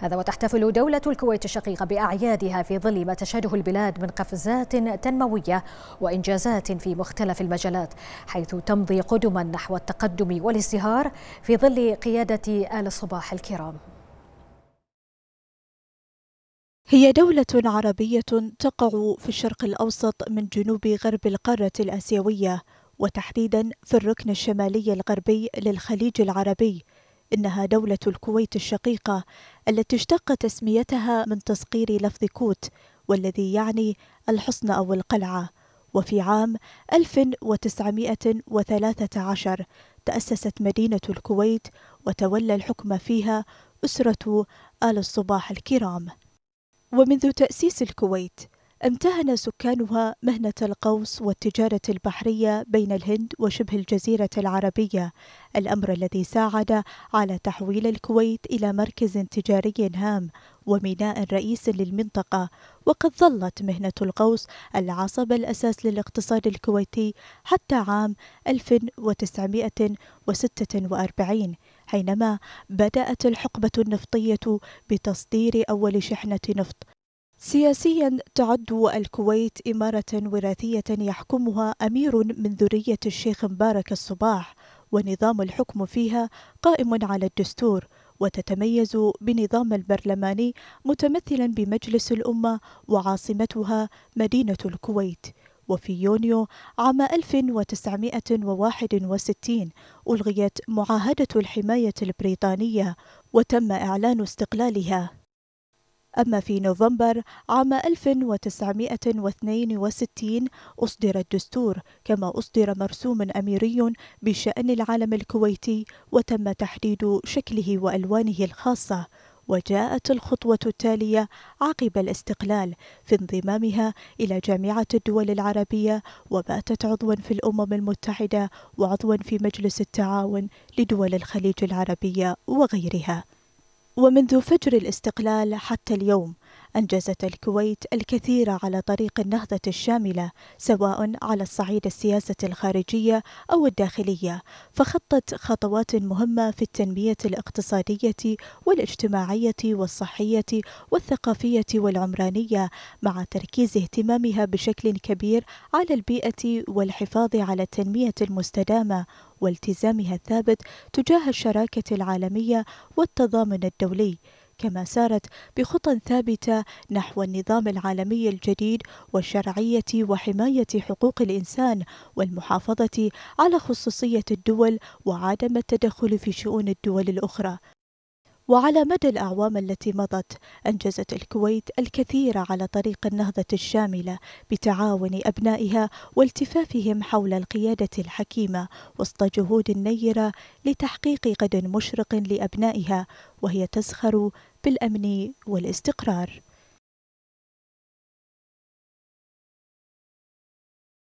هذا وتحتفل دولة الكويت الشقيقة بأعيادها في ظل ما تشهده البلاد من قفزات تنموية وإنجازات في مختلف المجالات حيث تمضي قدما نحو التقدم والازدهار في ظل قيادة آل صباح الكرام هي دولة عربية تقع في الشرق الأوسط من جنوب غرب القارة الآسيوية وتحديدا في الركن الشمالي الغربي للخليج العربي إنها دولة الكويت الشقيقة التي اشتق تسميتها من تسقير لفظ كوت والذي يعني الحصن أو القلعة وفي عام 1913 تأسست مدينة الكويت وتولى الحكم فيها أسرة آل الصباح الكرام ومنذ تأسيس الكويت امتهن سكانها مهنة القوس والتجارة البحرية بين الهند وشبه الجزيرة العربية، الأمر الذي ساعد على تحويل الكويت إلى مركز تجاري هام وميناء رئيس للمنطقة، وقد ظلت مهنة القوس العصب الأساس للاقتصاد الكويتي حتى عام 1946 حينما بدأت الحقبة النفطية بتصدير أول شحنة نفط سياسيا تعد الكويت إمارة وراثية يحكمها أمير من ذرية الشيخ مبارك الصباح ونظام الحكم فيها قائم على الدستور وتتميز بنظام البرلماني متمثلا بمجلس الأمة وعاصمتها مدينة الكويت وفي يونيو عام 1961 ألغيت معاهدة الحماية البريطانية وتم إعلان استقلالها أما في نوفمبر عام 1962 أصدر الدستور كما أصدر مرسوم أميري بشأن العالم الكويتي وتم تحديد شكله وألوانه الخاصة وجاءت الخطوة التالية عقب الاستقلال في انضمامها إلى جامعة الدول العربية وباتت عضوا في الأمم المتحدة وعضوا في مجلس التعاون لدول الخليج العربية وغيرها ومنذ فجر الاستقلال حتى اليوم أنجزت الكويت الكثير على طريق النهضة الشاملة سواء على الصعيد السياسة الخارجية أو الداخلية، فخطت خطوات مهمة في التنمية الاقتصادية والاجتماعية والصحية والثقافية والعمرانية، مع تركيز اهتمامها بشكل كبير على البيئة والحفاظ على التنمية المستدامة والتزامها الثابت تجاه الشراكة العالمية والتضامن الدولي كما سارت بخطى ثابتة نحو النظام العالمي الجديد والشرعية وحماية حقوق الإنسان والمحافظة على خصوصية الدول وعدم التدخل في شؤون الدول الأخرى وعلى مدى الأعوام التي مضت أنجزت الكويت الكثير على طريق النهضة الشاملة بتعاون أبنائها والتفافهم حول القيادة الحكيمة وسط جهود نيرة لتحقيق غد مشرق لأبنائها وهي تزخر بالأمن والاستقرار